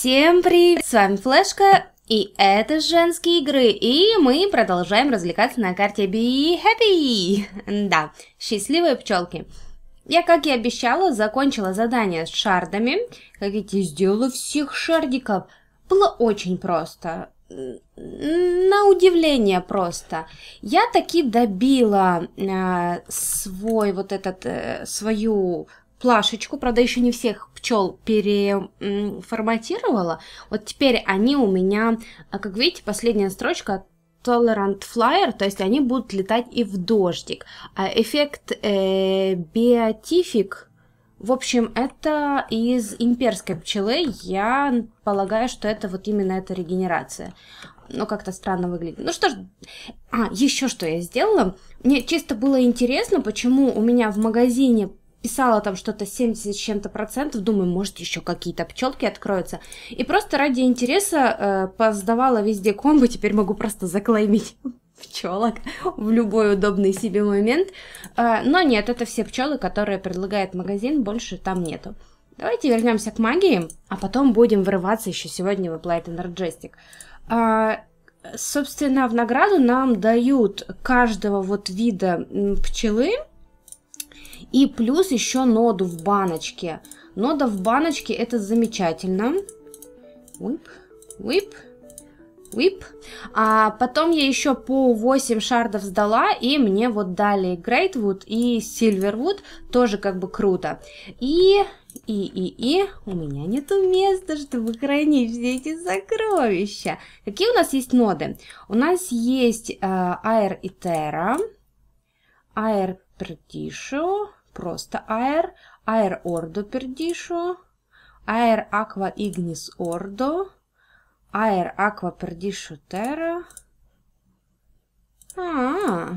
Всем привет! С вами Флешка, и это «Женские игры», и мы продолжаем развлекаться на карте Be Happy. Да, счастливые пчелки. Я, как и обещала, закончила задание с шардами. Как видите, сделала всех шардиков. Было очень просто. На удивление просто. Я таки добила э, свой вот этот, э, свою плашечку, правда, еще не всех пчел переформатировала. Вот теперь они у меня, а, как видите, последняя строчка Tolerant Flyer, то есть они будут летать и в дождик. А эффект э, Beatific, в общем, это из имперской пчелы. Я полагаю, что это вот именно эта регенерация. Но как-то странно выглядит. Ну что ж, а, еще что я сделала. Мне чисто было интересно, почему у меня в магазине писала там что-то 70 с чем-то процентов, думаю, может, еще какие-то пчелки откроются. И просто ради интереса э, поздавала везде комбо. теперь могу просто заклеймить пчелок в любой удобный себе момент. Э, но нет, это все пчелы, которые предлагает магазин, больше там нету. Давайте вернемся к магии, а потом будем врываться еще сегодня в Applied Energetic. Э, собственно, в награду нам дают каждого вот вида пчелы, и плюс еще ноду в баночке. Нода в баночке это замечательно. Уип, уип, уип. А потом я еще по 8 шардов сдала, и мне вот дали Грейтвуд и Сильвервуд тоже как бы круто. И и, и, и, у меня нету места, чтобы хранить все эти сокровища. Какие у нас есть ноды? У нас есть э, Air и Terra, Air Partition, просто aer, aer ordo perdicio, aer aqua ignis ordo, aer aqua perdicio terra. А, -а, -а.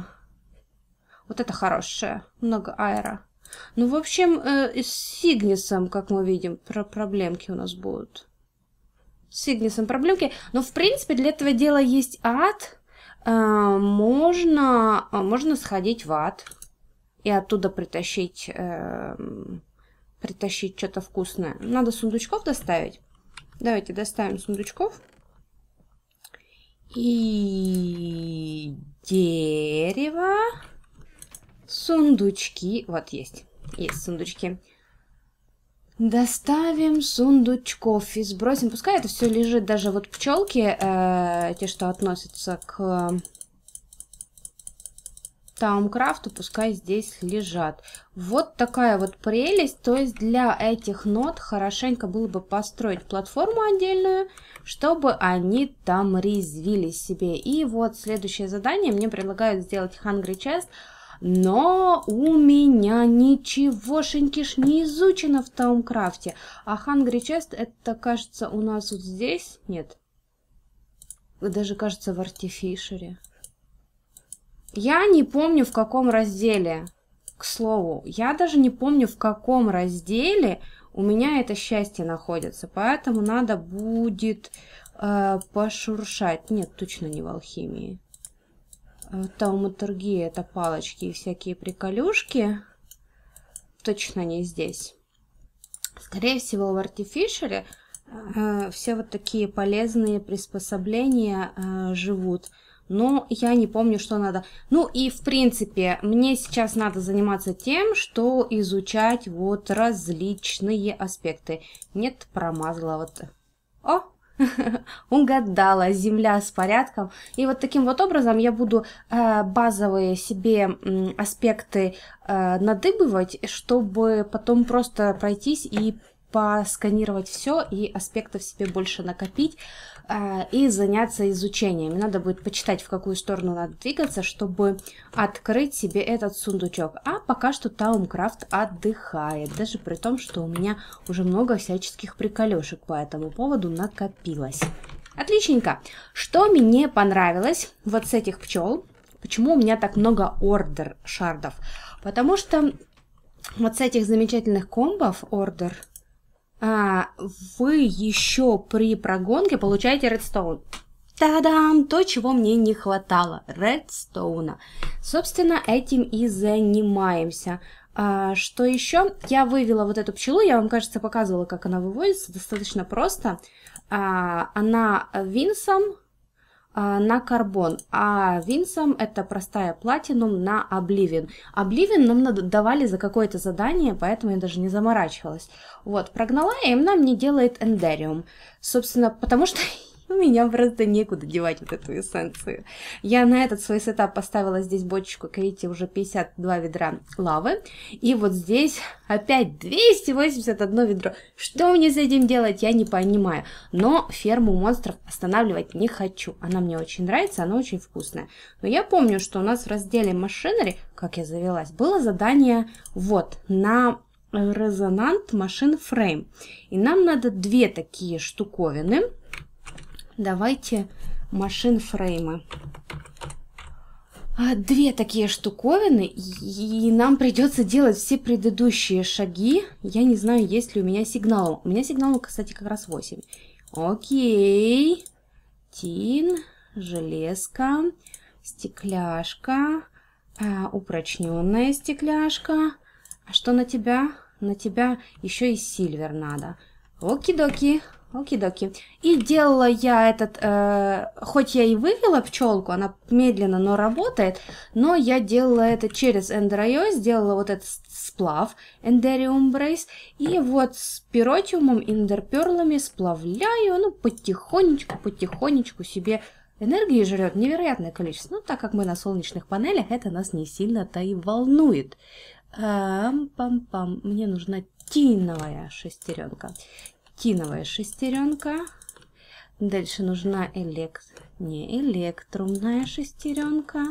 вот это хорошее, много аэра. Ну, в общем, э, с Сигнисом, как мы видим, про проблемки у нас будут. С игнисом проблемки. Но, в принципе, для этого дела есть ад. Э, можно, э, можно сходить в ад и оттуда притащить, э, притащить что-то вкусное. Надо сундучков доставить. Давайте доставим сундучков. И дерево. Сундучки. Вот есть. Есть сундучки. Доставим сундучков и сбросим. Пускай это все лежит даже вот пчелки, э, те, что относятся к Таумкрафту пускай здесь лежат. Вот такая вот прелесть. То есть для этих нот хорошенько было бы построить платформу отдельную, чтобы они там резвили себе. И вот следующее задание. Мне предлагают сделать Hungry Chest. Но у меня ничегошеньки ж не изучено в Таумкрафте. А Hungry Chest это, кажется, у нас вот здесь. Нет. Даже, кажется, в Артифишере. Я не помню, в каком разделе, к слову, я даже не помню, в каком разделе у меня это счастье находится, поэтому надо будет э, пошуршать. Нет, точно не в алхимии. Э, тауматургия – это палочки и всякие приколюшки. Точно не здесь. Скорее всего, в артифишере э, все вот такие полезные приспособления э, живут – но я не помню, что надо. Ну и в принципе, мне сейчас надо заниматься тем, что изучать вот различные аспекты. Нет, промазала вот. О, угадала, земля с порядком. И вот таким вот образом я буду э, базовые себе э, аспекты э, надыбывать, чтобы потом просто пройтись и посканировать все и аспектов себе больше накопить. А, и заняться изучением. надо будет почитать, в какую сторону надо двигаться, чтобы открыть себе этот сундучок. А пока что Таумкрафт отдыхает, даже при том, что у меня уже много всяческих приколешек по этому поводу накопилось. Отличненько. Что мне понравилось вот с этих пчел? Почему у меня так много ордер шардов? Потому что вот с этих замечательных комбов ордер а, вы еще при прогонке получаете редстоун. Та-дам! То, чего мне не хватало. Редстоуна. Собственно, этим и занимаемся. А, что еще? Я вывела вот эту пчелу, я вам, кажется, показывала, как она выводится, достаточно просто. А, она винсом, а, на карбон, а Винсом это простая платинум на обливин. Обливин нам давали за какое-то задание, поэтому я даже не заморачивалась. Вот, прогнала, и она мне делает эндериум. Собственно, потому что У ну, меня просто некуда девать вот эту эссенцию. Я на этот свой сетап поставила здесь бочечку, как видите, уже 52 ведра лавы. И вот здесь опять 281 ведро. Что мне с этим делать, я не понимаю. Но ферму монстров останавливать не хочу. Она мне очень нравится, она очень вкусная. Но я помню, что у нас в разделе машинери, как я завелась, было задание вот на резонант машин фрейм. И нам надо две такие штуковины Давайте машин фреймы. А, две такие штуковины, и нам придется делать все предыдущие шаги. Я не знаю, есть ли у меня сигнал. У меня сигнал, кстати, как раз 8. Окей. Тин, железка, стекляшка, э, а, упрочненная стекляшка. А что на тебя? На тебя еще и сильвер надо. Оки-доки. Окей-доки. И делала я этот, э, хоть я и вывела пчелку, она медленно, но работает, но я делала это через Ender.io, сделала вот этот сплав Enderium Brace, и вот с пиротиумом, эндерперлами сплавляю, ну, потихонечку, потихонечку себе энергии жрет невероятное количество. Ну, так как мы на солнечных панелях, это нас не сильно-то и волнует. Эм, пам-пам, мне нужна тиновая шестеренка киновая шестеренка. Дальше нужна элект... не электрумная шестеренка.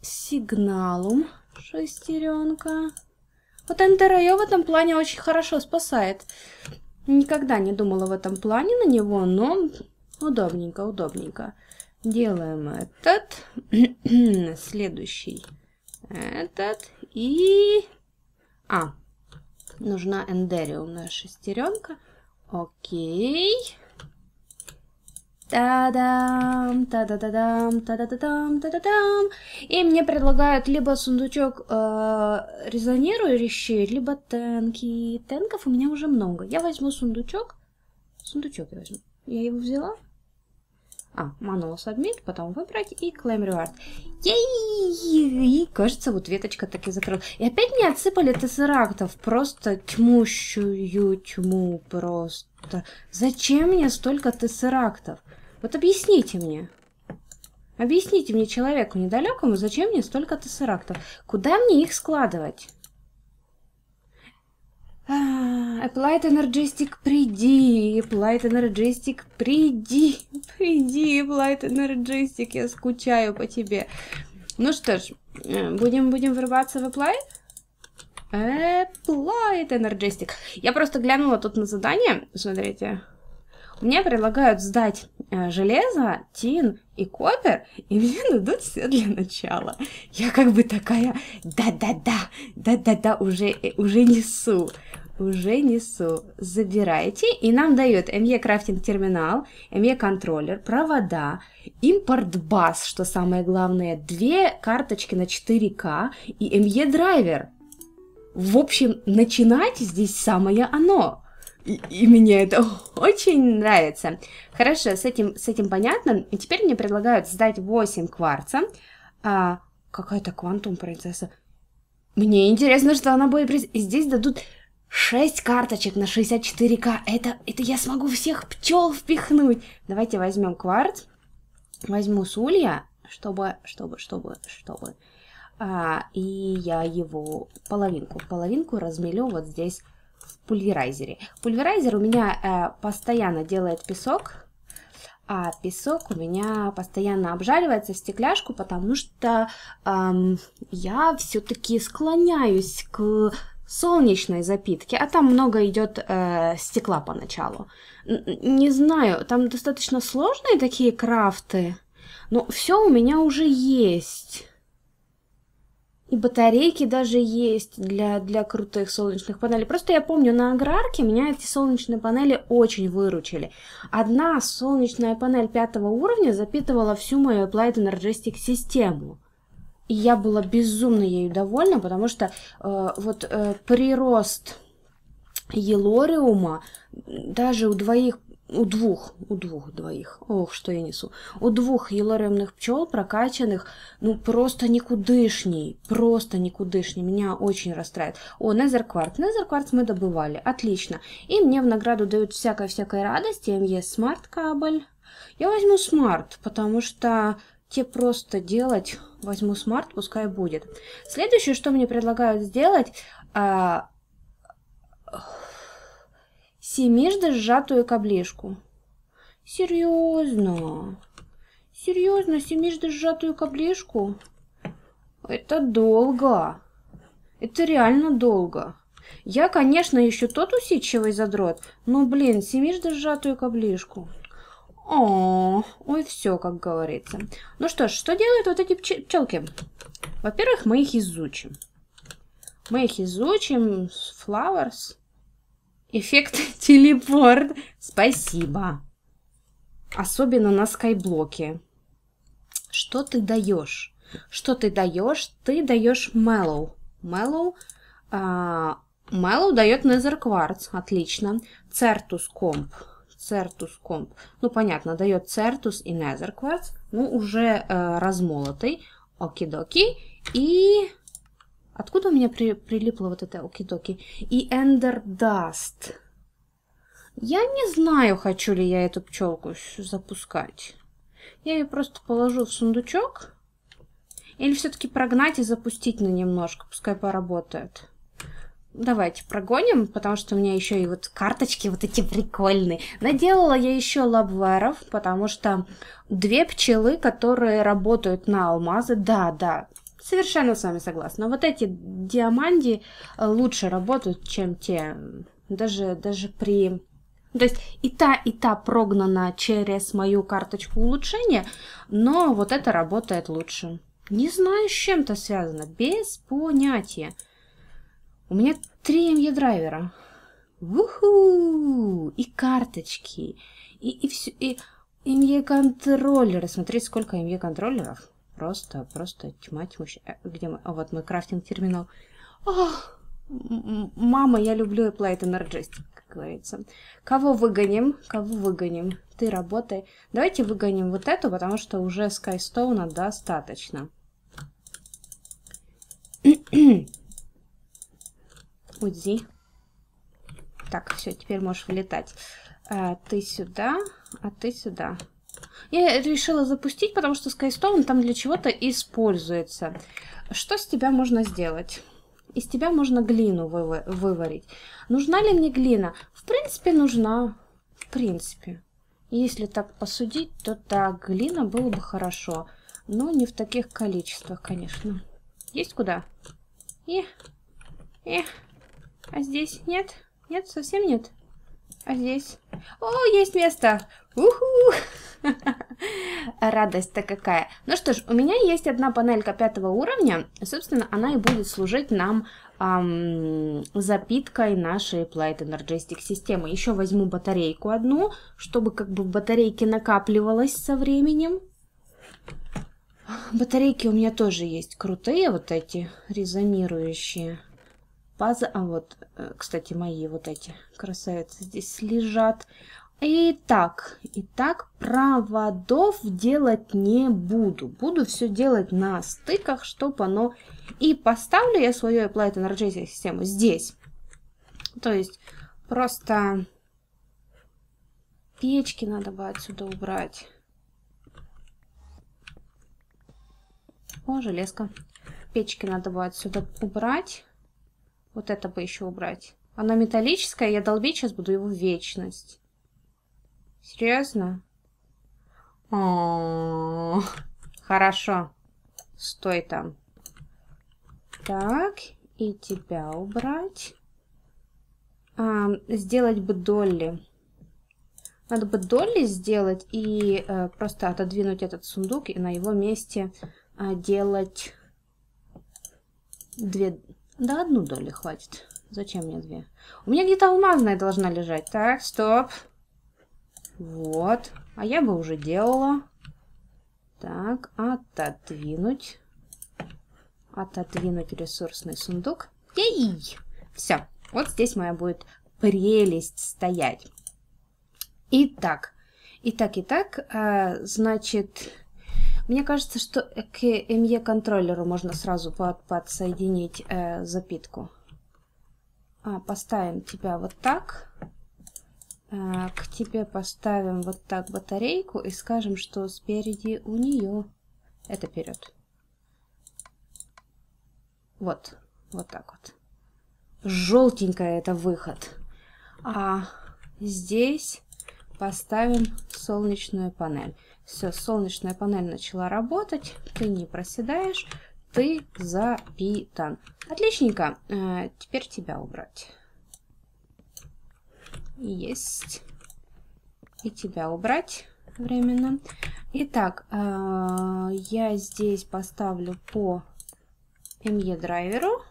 Сигналум шестеренка. Вот Андерайо в этом плане очень хорошо спасает. Никогда не думала в этом плане на него, но удобненько, удобненько. Делаем этот, следующий этот и... А, нужна эндериумная шестеренка. Окей. Та-дам, та-да-да-дам, та-да-да-дам, та-да-дам. И мне предлагают либо сундучок э, резонирующий, либо тенки. Тенков у меня уже много. Я возьму сундучок. Сундучок я возьму. Я его взяла. А, manual submit, потом выбрать и claim reward. И кажется, вот веточка так и закрыла. И опять мне отсыпали тессерактов. Просто тьмущую тьму просто. Зачем мне столько тессерактов? Вот объясните мне. Объясните мне человеку недалекому, зачем мне столько тессерактов? Куда мне их складывать? А, Applied Energistic, приди, Applied Energistic, приди, приди, Applied Energistic, я скучаю по тебе. Ну что ж, э, будем, будем врываться в Applied? Applied Energistic. Я просто глянула тут на задание, смотрите. Мне предлагают сдать Э, железо, тин и копер, и мне дадут все для начала. Я как бы такая, да-да-да, да-да-да, уже, э, уже несу, уже несу. Забирайте, и нам дают M.E. Crafting терминал, M.E. контроллер, провода, импорт бас, что самое главное, две карточки на 4К и M.E. драйвер. В общем, начинать здесь самое оно. И, и мне это очень нравится. Хорошо, с этим, с этим понятно. И теперь мне предлагают сдать 8 кварца. А, какая-то квантум принцесса. Мне интересно, что она будет... И здесь дадут 6 карточек на 64к. Это, это я смогу всех пчел впихнуть. Давайте возьмем кварц. Возьму сулья, чтобы, чтобы, чтобы, чтобы. А, и я его половинку, половинку размелю вот здесь пульверайзере. Пульверайзер у меня э, постоянно делает песок, а песок у меня постоянно обжаривается в стекляшку, потому что э, я все-таки склоняюсь к солнечной запитки, а там много идет э, стекла поначалу. Не знаю, там достаточно сложные такие крафты, но все у меня уже есть. И батарейки даже есть для, для крутых солнечных панелей. Просто я помню, на аграрке меня эти солнечные панели очень выручили. Одна солнечная панель пятого уровня запитывала всю мою Applied Energistic систему. И я была безумно ею довольна, потому что э, вот э, прирост елориума даже у двоих у двух, у двух двоих, ох, что я несу, у двух еларемных пчел, прокачанных, ну, просто никудышний, просто никудышний, меня очень расстраивает. О, Незеркварт, Незеркварт мы добывали, отлично. И мне в награду дают всякой-всякой радости, МЕ Смарт кабель. Я возьму Смарт, потому что те просто делать, возьму Смарт, пускай будет. Следующее, что мне предлагают сделать... А... Семижды сжатую каблешку. Серьезно? Серьезно, семижды сжатую каблешку? Это долго. Это реально долго. Я, конечно, еще тот усидчивый задрот, но, блин, семижды сжатую каблешку. О, ой, все, как говорится. Ну что ж, что делают вот эти пчелки? Во-первых, мы их изучим. Мы их изучим. Flowers. Эффект телепорт. Спасибо. Особенно на скайблоке. Что ты даешь? Что ты даешь? Ты даешь Мэллоу. Мэллоу Мэллоу дает Nether Quartz, отлично. Certus Comp, Certus Comp, ну понятно, дает Цертус и Nether Quartz, ну уже э, размолотый, оки-доки. И Откуда у меня при, прилипло вот это окидоки? И Эндер Даст. Я не знаю, хочу ли я эту пчелку запускать. Я ее просто положу в сундучок. Или все-таки прогнать и запустить на немножко, пускай поработает. Давайте прогоним, потому что у меня еще и вот карточки вот эти прикольные. Наделала я еще лабверов, потому что две пчелы, которые работают на алмазы, да, да, Совершенно с вами согласна. Вот эти диаманди э, лучше работают, чем те, даже, даже при... То есть и та, и та прогнана через мою карточку улучшения, но вот это работает лучше. Не знаю, с чем это связано, без понятия. У меня три МЕ e драйвера. Уху! И карточки, и, и все, и МЕ e контроллеры. Смотри, сколько МЕ e контроллеров. Просто, просто тьма тьмущая. Э, где мы? Вот мой крафтинг-терминал. Мама, я люблю Applied Energistic, как говорится. Кого выгоним? Кого выгоним? Ты работай. Давайте выгоним вот эту, потому что уже скайстоуна достаточно. Узи. Так, все, теперь можешь влетать. А, ты сюда, а ты сюда. Я решила запустить, потому что Skystone там для чего-то используется. Что с тебя можно сделать? Из тебя можно глину выва выварить. Нужна ли мне глина? В принципе, нужна. В принципе. Если так посудить, то так, глина было бы хорошо. Но не в таких количествах, конечно. Есть куда? И, и, а здесь нет? Нет, совсем нет? А здесь? О, есть место! Уху! Радость-то какая. Ну что ж, у меня есть одна панелька пятого уровня. Собственно, она и будет служить нам эм, запиткой нашей Applied Energetic системы. Еще возьму батарейку одну, чтобы как бы в батарейке накапливалось со временем. Батарейки у меня тоже есть крутые, вот эти резонирующие. Паза, а вот кстати, мои вот эти красавицы здесь лежат. Итак, итак, проводов делать не буду. Буду все делать на стыках, чтобы оно... И поставлю я свою Applied Energetic систему здесь. То есть просто печки надо бы отсюда убрать. О, железка. Печки надо бы отсюда убрать. Вот это бы еще убрать. Она металлическая, я долбить сейчас буду его в вечность. Серьезно? О -о -о Хорошо. Стой там. Так, и тебя убрать. А, сделать бы Долли. Надо бы Долли сделать и э, просто отодвинуть этот сундук и на его месте э, делать две да одну долю хватит. Зачем мне две? У меня где-то алмазная должна лежать. Так, стоп. Вот. А я бы уже делала. Так, отодвинуть. Отодвинуть ресурсный сундук. Ей! Все. Вот здесь моя будет прелесть стоять. Итак. Итак, итак. Э, значит... Мне кажется, что к ME контроллеру можно сразу под, подсоединить э, запитку. А, поставим тебя вот так. Э, к тебе поставим вот так батарейку и скажем, что спереди у нее. Это вперед. Вот, вот так вот. Желтенькая это выход. А здесь поставим солнечную панель. Все, солнечная панель начала работать, ты не проседаешь, ты запитан. Отличненько, э, теперь тебя убрать. Есть. И тебя убрать временно. Итак, э, я здесь поставлю по ME драйверу.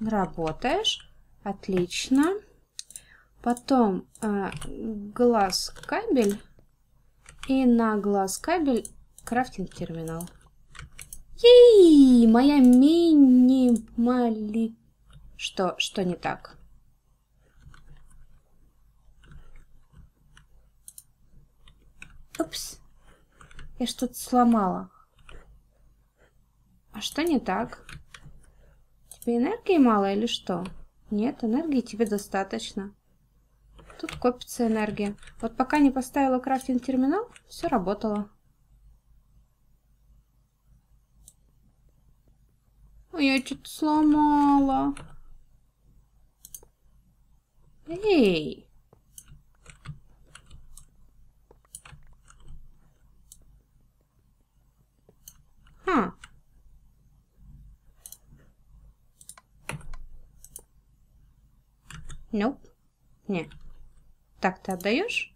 Работаешь. Отлично. Отлично. Потом э, глаз кабель. И на глаз кабель крафтинг терминал. Ей, моя минимали... Что, что не так? Упс. Я что-то сломала. А что не так? Тебе энергии мало или что? Нет, энергии тебе достаточно. Тут копится энергия. Вот пока не поставила крафтинг-терминал, все работало. Ой, я что-то сломала. Эй! Ха. Хм. Nope. Нет. Так, ты отдаешь?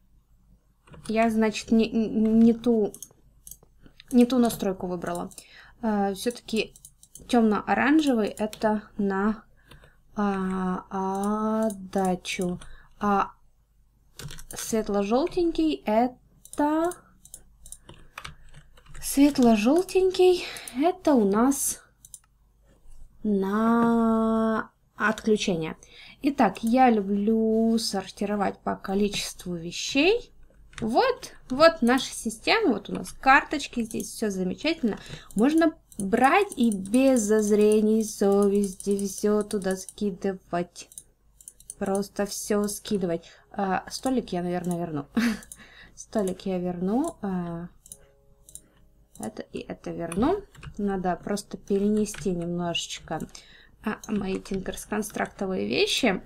Я, значит, не, не ту не ту настройку выбрала. Э, Все-таки темно-оранжевый это на а, отдачу. А светло-желтенький это... Светло-желтенький это у нас на отключение. Итак, я люблю сортировать по количеству вещей. Вот, вот наша система, вот у нас карточки, здесь все замечательно. Можно брать и без зазрений совести все туда скидывать. Просто все скидывать. А, столик я, наверное, верну. Столик я верну. А, это и это верну. Надо просто перенести немножечко а, мои Тинкерс констрактовые вещи.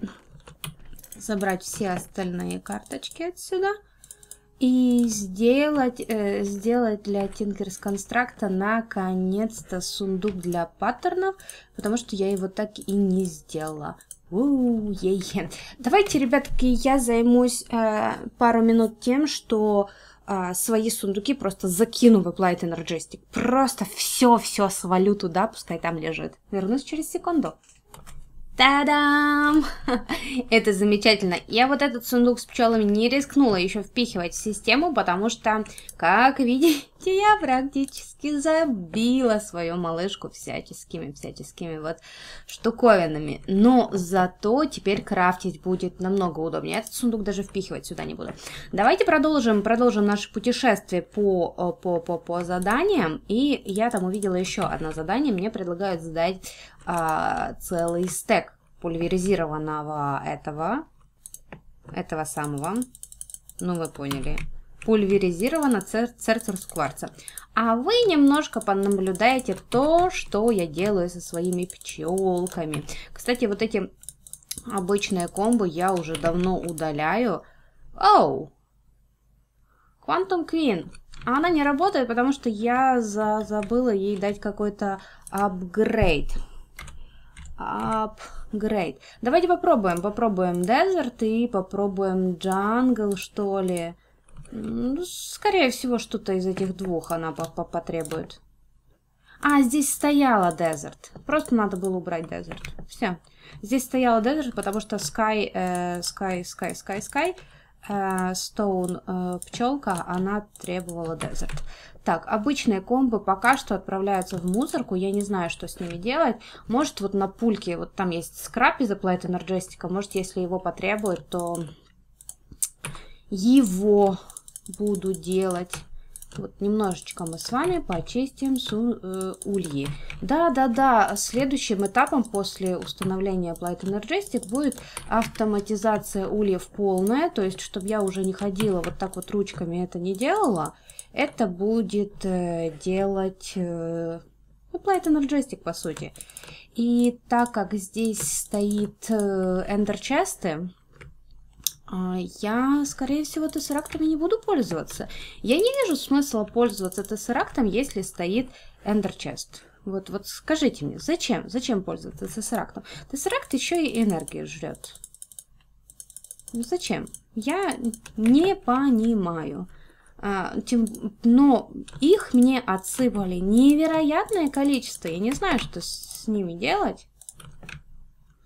Забрать все остальные карточки отсюда. И сделать, э, сделать для Тинкерс Констракта наконец-то сундук для паттернов, потому что я его так и не сделала. У -у -е -е. Давайте, ребятки, я займусь э, пару минут тем, что а, свои сундуки просто закину в Applied Energistic. Просто все-все свалю туда, пускай там лежит. Вернусь через секунду. Та-дам! Это замечательно. Я вот этот сундук с пчелами не рискнула еще впихивать в систему, потому что, как видите, я практически забила свою малышку всяческими-всяческими вот штуковинами. Но зато теперь крафтить будет намного удобнее. Этот сундук даже впихивать сюда не буду. Давайте продолжим, продолжим наше путешествие по, э, по, по, по заданиям. И я там увидела еще одно задание. Мне предлагают задать а, целый стек пульверизированного этого, этого самого, ну вы поняли, пульверизированного цер церцерс кварца. А вы немножко понаблюдаете то, что я делаю со своими пчелками. Кстати, вот эти обычные комбы я уже давно удаляю. Оу! Quantum Queen. А она не работает, потому что я за забыла ей дать какой-то апгрейд. Апгрейд Great. Давайте попробуем. Попробуем Desert и попробуем Jungle, что ли. Ну, скорее всего, что-то из этих двух она по -по потребует. А, здесь стояла Desert. Просто надо было убрать Desert. Все. Здесь стояла Desert, потому что Sky, э, Sky, Sky, Sky, Sky Stone э, э, пчелка, она требовала desert. Так, обычные комбы пока что отправляются в мусорку, я не знаю, что с ними делать. Может, вот на пульке, вот там есть скрап из Applied Energetica, может, если его потребует, то его буду делать. Вот немножечко мы с вами почистим су, э, ульи. Да-да-да, следующим этапом после установления Blight Energetic будет автоматизация ульев полная, то есть, чтобы я уже не ходила вот так вот ручками это не делала, это будет э, делать э, Blight по сути. И так как здесь стоит э, Ender Chest, а, я, скорее всего, тессерактами не буду пользоваться. Я не вижу смысла пользоваться тессерактом, если стоит эндерчест. Вот, вот скажите мне, зачем? Зачем пользоваться тессерактом? Тессеракт еще и энергию жрет. Ну зачем? Я не понимаю. А, тем, но их мне отсыпали невероятное количество. Я не знаю, что с ними делать.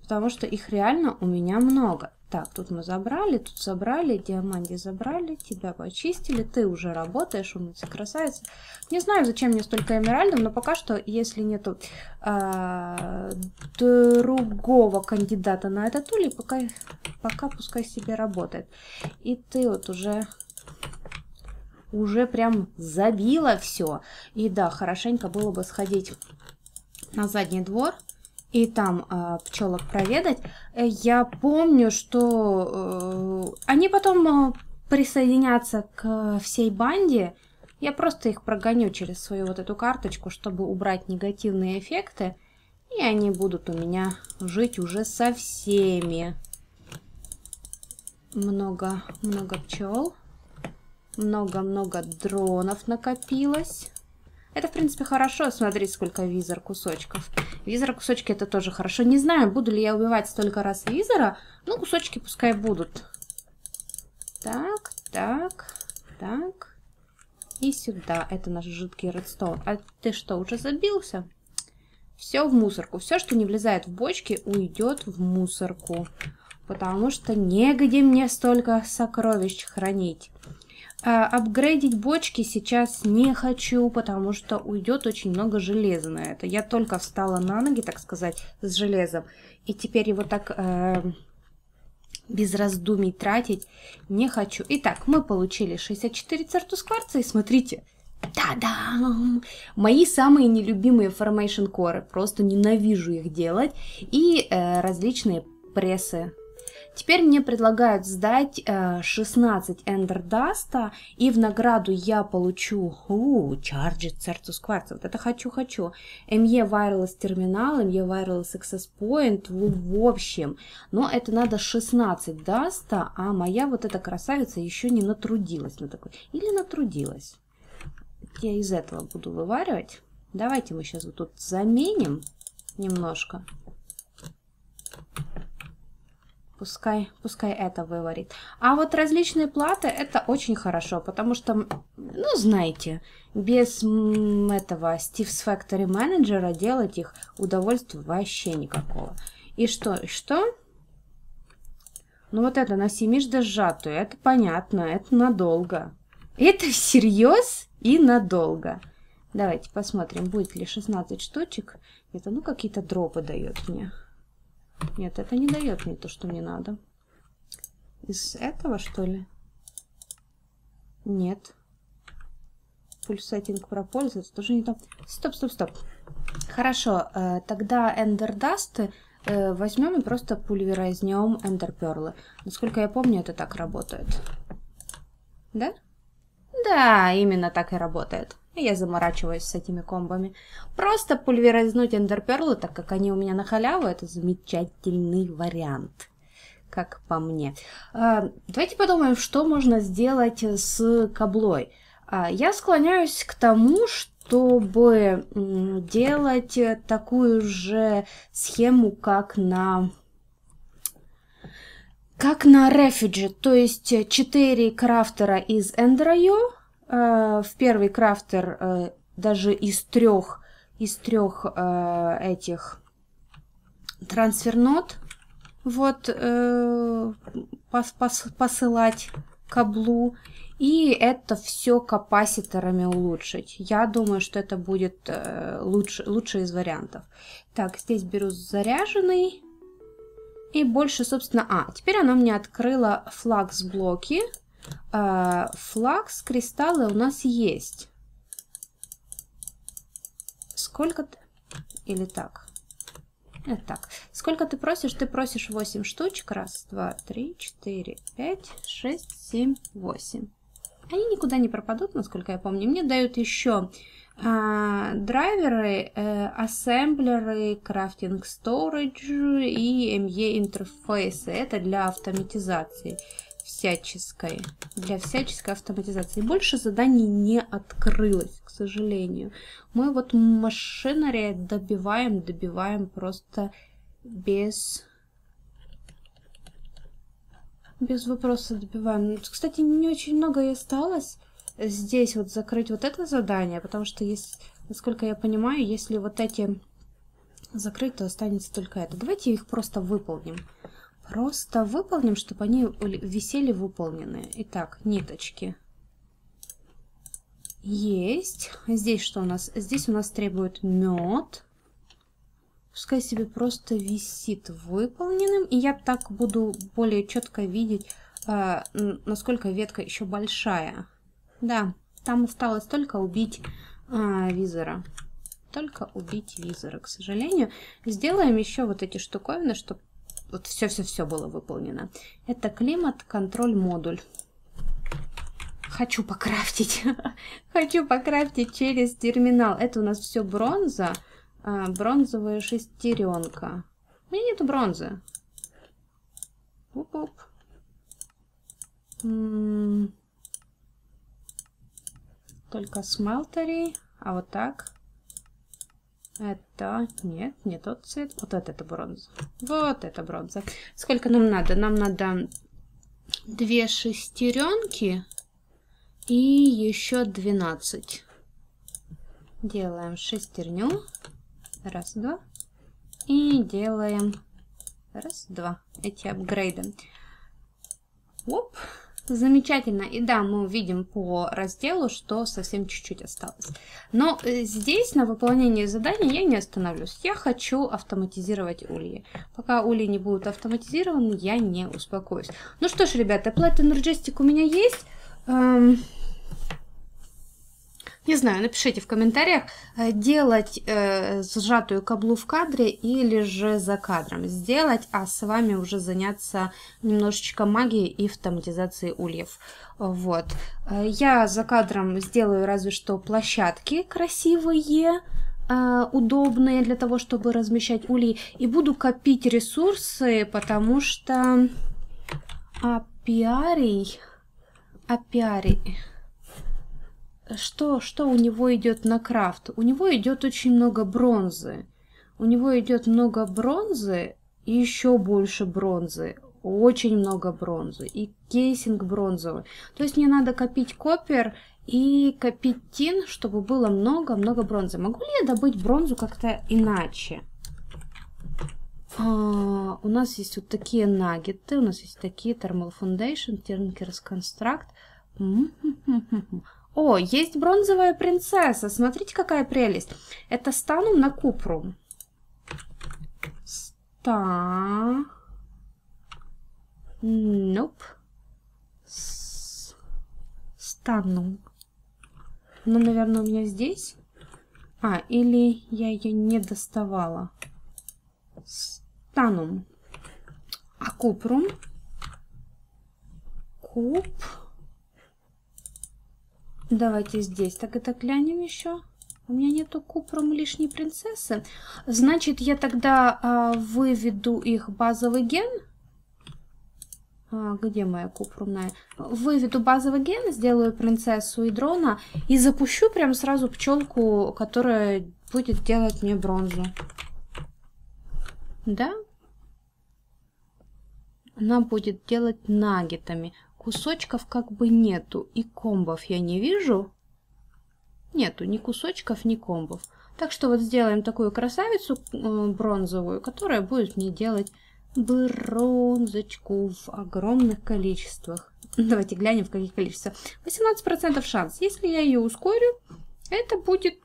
Потому что их реально у меня много. Так, тут мы забрали, тут забрали, диаманди забрали, тебя почистили, ты уже работаешь, умница, красавица. Не знаю, зачем мне столько эмеральдов, но пока что, если нету а, другого кандидата на этот улей, пока, пока пускай себе работает. И ты вот уже уже прям забила все. И да, хорошенько было бы сходить на задний двор, и там а, э, пчелок проведать. Я помню, что э, они потом э, присоединятся к всей банде. Я просто их прогоню через свою вот эту карточку, чтобы убрать негативные эффекты. И они будут у меня жить уже со всеми. Много-много пчел. Много-много дронов накопилось. Это, в принципе, хорошо. Смотри, сколько визор кусочков. Визор кусочки это тоже хорошо. Не знаю, буду ли я убивать столько раз визора. Ну, кусочки пускай будут. Так, так, так. И сюда. Это наш жидкий редстоун. А ты что, уже забился? Все в мусорку. Все, что не влезает в бочки, уйдет в мусорку. Потому что негде мне столько сокровищ хранить. А, апгрейдить бочки сейчас не хочу, потому что уйдет очень много железа на это. Я только встала на ноги, так сказать, с железом. И теперь его так э, без раздумий тратить не хочу. Итак, мы получили 64 царту скварца. И смотрите, Та-дам! Мои самые нелюбимые Formation коры, Просто ненавижу их делать. И э, различные прессы Теперь мне предлагают сдать 16 э, эндердаста, и в награду я получу Charged Certus Quartz. Вот это хочу-хочу. ME Wireless Terminal, ME Wireless Access Point, в, в общем. Но это надо 16 даста, а моя вот эта красавица еще не натрудилась на такой. Или натрудилась. Я из этого буду вываривать. Давайте мы сейчас вот тут заменим немножко. Пускай, пускай это выварит. А вот различные платы это очень хорошо, потому что, ну знаете, без этого Steve's Factory Manager делать их удовольствия вообще никакого. И что, и что? Ну вот это на семижды сжатую, это понятно, это надолго. Это всерьез и надолго. Давайте посмотрим, будет ли 16 штучек. Это ну какие-то дропы дает мне. Нет, это не дает мне то, что мне надо. Из этого, что ли? Нет. Пульсатинг пропользоваться тоже не то. Стоп, стоп, стоп. Хорошо, э, тогда эндердасты возьмем и просто пульверознем эндерперлы. Насколько я помню, это так работает. Да? Да, именно так и работает. Ну, я заморачиваюсь с этими комбами. Просто пульверизнуть эндерперлы, так как они у меня на халяву, это замечательный вариант как по мне. А, давайте подумаем, что можно сделать с каблой. А, я склоняюсь к тому, чтобы делать такую же схему, как на как на Refugee, то есть 4 крафтера из Эндерайо, Э, в первый крафтер э, даже из трех из трех э, этих трансфернот вот пос пос посылать каблу и это все капаситорами улучшить. Я думаю, что это будет лучше, лучший из вариантов. Так, здесь беру заряженный. И больше, собственно... А, теперь оно мне открыло флакс-блоки. А, Флакс, кристаллы у нас есть. Сколько ты... Или так. Это так. Сколько ты просишь? Ты просишь 8 штучек. Раз, два, три, четыре, пять, шесть, семь, восемь. Они никуда не пропадут, насколько я помню. Мне дают еще э, драйверы, э, ассемблеры, крафтинг storage и ME интерфейсы. Это для автоматизации всяческой, для всяческой автоматизации. Больше заданий не открылось, к сожалению. Мы вот машинария добиваем, добиваем просто без без вопроса добиваем. Кстати, не очень много и осталось здесь вот закрыть вот это задание, потому что, есть, насколько я понимаю, если вот эти закрыть, то останется только это. Давайте их просто выполним. Просто выполним, чтобы они висели выполненные. Итак, ниточки. Есть. Здесь что у нас? Здесь у нас требует мед. Пускай себе просто висит выполненным. И я так буду более четко видеть, э, насколько ветка еще большая. Да, там осталось только убить а, визора. Только убить визора, к сожалению. Сделаем еще вот эти штуковины, чтобы вот все-все-все было выполнено. Это климат-контроль модуль. Хочу покрафтить. Хочу покрафтить через терминал. Это у нас все бронза. А, бронзовая шестеренка. У меня нету бронзы. Уп -уп. Только смелтери. А вот так. Это нет, не тот цвет. Вот это, это бронза. Вот это бронза. Сколько нам надо? Нам надо две шестеренки и еще 12. Делаем шестерню. Раз, два. И делаем раз, два. Эти апгрейды. Оп. Замечательно. И да, мы увидим по разделу, что совсем чуть-чуть осталось. Но э, здесь на выполнении задания я не остановлюсь. Я хочу автоматизировать ульи. Пока ульи не будут автоматизированы, я не успокоюсь. Ну что ж, ребята, Applied Energistic у меня есть. Эм, не знаю, напишите в комментариях, э, делать э, сжатую каблу в кадре или же за кадром сделать, а с вами уже заняться немножечко магией и автоматизацией ульев. Вот. Э, я за кадром сделаю разве что площадки красивые, э, удобные для того, чтобы размещать улей. И буду копить ресурсы, потому что апиарий... Апиарий что, что у него идет на крафт? У него идет очень много бронзы. У него идет много бронзы и еще больше бронзы. Очень много бронзы. И кейсинг бронзовый. То есть мне надо копить копер и копить тин, чтобы было много-много бронзы. Могу ли я добыть бронзу как-то иначе? А, у нас есть вот такие наггеты, у нас есть такие Thermal Foundation, Tinkers Construct. О, есть бронзовая принцесса. Смотрите, какая прелесть. Это стану на купру. Ста... Нуп. Стану. Ну, наверное, у меня здесь. А, или я ее не доставала. Стану. А купрум? Куп. Давайте здесь так это глянем еще. У меня нету купром лишней принцессы. Значит, я тогда а, выведу их базовый ген. А, где моя купрумная? Выведу базовый ген, сделаю принцессу и дрона. И запущу прям сразу пчелку, которая будет делать мне бронзу. Да? Она будет делать наггетами. Кусочков как бы нету, и комбов я не вижу. Нету ни кусочков, ни комбов. Так что вот сделаем такую красавицу э, бронзовую, которая будет мне делать бронзочку в огромных количествах. Давайте глянем, в каких количествах. 18% шанс. Если я ее ускорю, это будет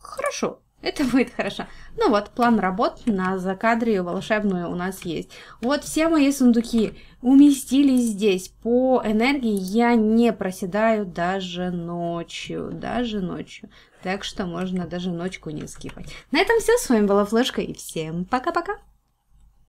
хорошо. Это будет хорошо. Ну вот, план работ на закадре волшебную у нас есть. Вот все мои сундуки уместились здесь. По энергии я не проседаю даже ночью, даже ночью. Так что можно даже ночку не скипать. На этом все. С вами была Флешка и всем пока-пока.